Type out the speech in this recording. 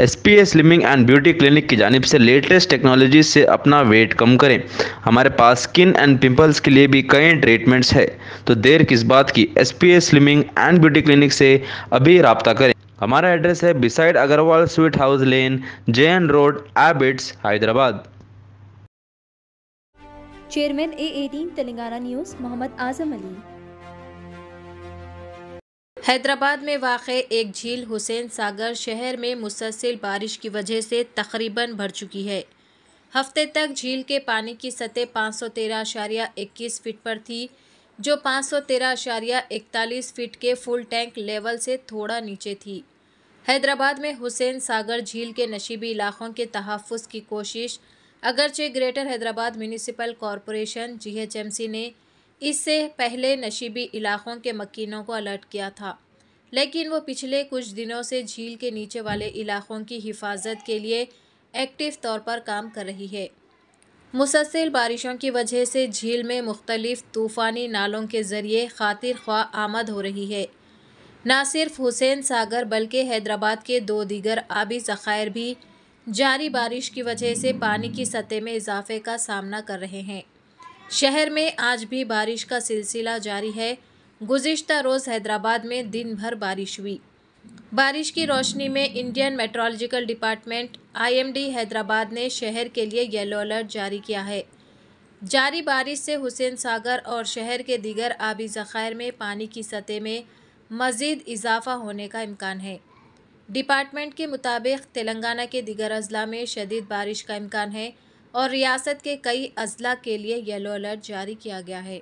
S P A and beauty clinic की जानब से लेटेस्ट टेक्नोलॉजी से अपना वेट कम करें हमारे पास स्किन एंड पिंपल्स के लिए भी कई ट्रीटमेंट्स है तो देर किस बात की S P A and beauty clinic से अभी रबता करें हमारा एड्रेस है beside Agarwal sweet house lane J N road Abids Hyderabad chairman A eighteen Telangana news Mohammed Azam Ali Hyderabad में वाक़ एक झील हुसैन सागर शहर में मुसलसिल बारिश की वजह से तकरीबन भर चुकी है हफ्ते तक झील के पानी की सतह पाँच सौ तेरह अशारिया इक्कीस फिट पर थी जो पाँच सौ तेरह अशारिया इकतालीस फ़िट के फुल टैंक लेवल से थोड़ा नीचे थी हैदराबाद में हुसैन सागर झील के नशीबी इलाकों के तहफ़ की कोशिश अगरचे ग्रेटर हैदराबाद म्यूनिसिपल कॉरपोरेशन जी ने इससे पहले नशीबी इलाकों के मकीनों को अलर्ट किया था लेकिन वो पिछले कुछ दिनों से झील के नीचे वाले इलाकों की हिफाजत के लिए एक्टिव तौर पर काम कर रही है मुसलसल बारिशों की वजह से झील में मुख्तलिफ तूफ़ानी नालों के ज़रिए खातिर ख्वा आमद हो रही है न सिर्फ हुसैन सागर बल्कि हैदराबाद के दो दीगर आबी ज़खायर भी जारी बारिश की वजह से पानी की सतह में इजाफे का सामना कर रहे हैं शहर में आज भी बारिश का सिलसिला जारी है गुज्त रोज़ हैदराबाद में दिन भर बारिश हुई बारिश की रोशनी में Indian meteorological department IMD Hyderabad ने शहर के लिए येलो अलर्ट जारी किया है जारी बारिश से हुसैन सागर और शहर के दीगर आबी ज़ख़ायर में पानी की सतह में मज़ीद इजाफा होने का इम्कान है डिपार्टमेंट के मुताबिक तेलंगाना के दिगर अजला में शदीद बारिश का इम्कान है और रियासत के कई अजला के लिए येलो अलर्ट जारी किया गया है